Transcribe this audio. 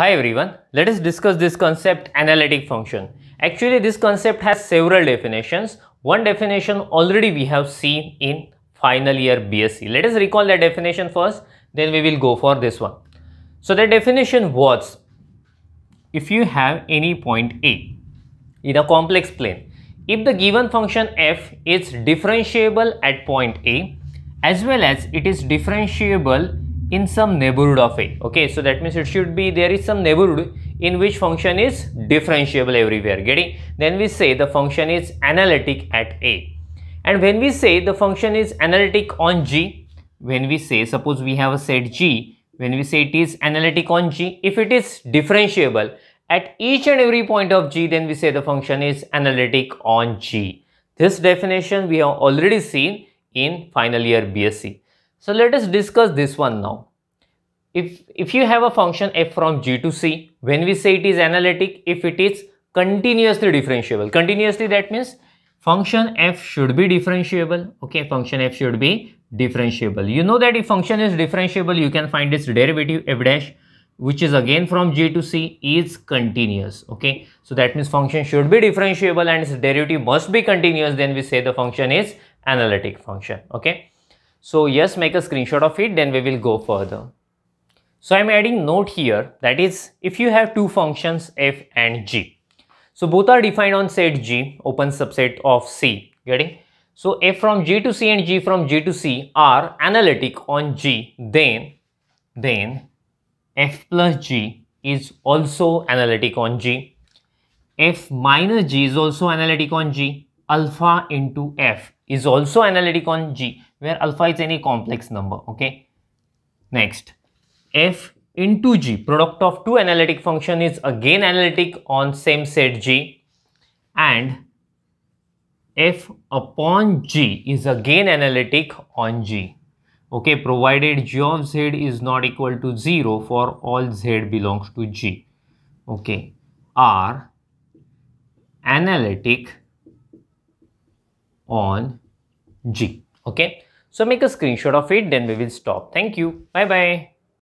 Hi everyone, let us discuss this concept analytic function. Actually this concept has several definitions. One definition already we have seen in final year BSc. Let us recall that definition first then we will go for this one. So the definition was if you have any point A in a complex plane if the given function f is differentiable at point A as well as it is differentiable in some neighborhood of A. Okay, so that means it should be there is some neighborhood in which function is differentiable everywhere. Getting? Then we say the function is analytic at A. And when we say the function is analytic on G, when we say suppose we have a set G, when we say it is analytic on G, if it is differentiable at each and every point of G, then we say the function is analytic on G. This definition we have already seen in final year BSc. So let us discuss this one now if, if you have a function f from g to c, when we say it is analytic, if it is continuously differentiable, continuously that means function f should be differentiable, okay, function f should be differentiable. You know that if function is differentiable, you can find its derivative f dash, which is again from g to c is continuous, okay. So that means function should be differentiable and its derivative must be continuous, then we say the function is analytic function, okay. So yes, make a screenshot of it, then we will go further. So I'm adding note here that is if you have two functions f and g. So both are defined on set g open subset of c getting. So f from g to c and g from g to c are analytic on g then then f plus g is also analytic on g. f minus g is also analytic on g. Alpha into f is also analytic on g where alpha is any complex number okay. Next f into g product of two analytic function is again analytic on same set g and f upon g is again analytic on g okay provided g of z is not equal to 0 for all z belongs to g okay are analytic on g okay so make a screenshot of it then we will stop thank you bye bye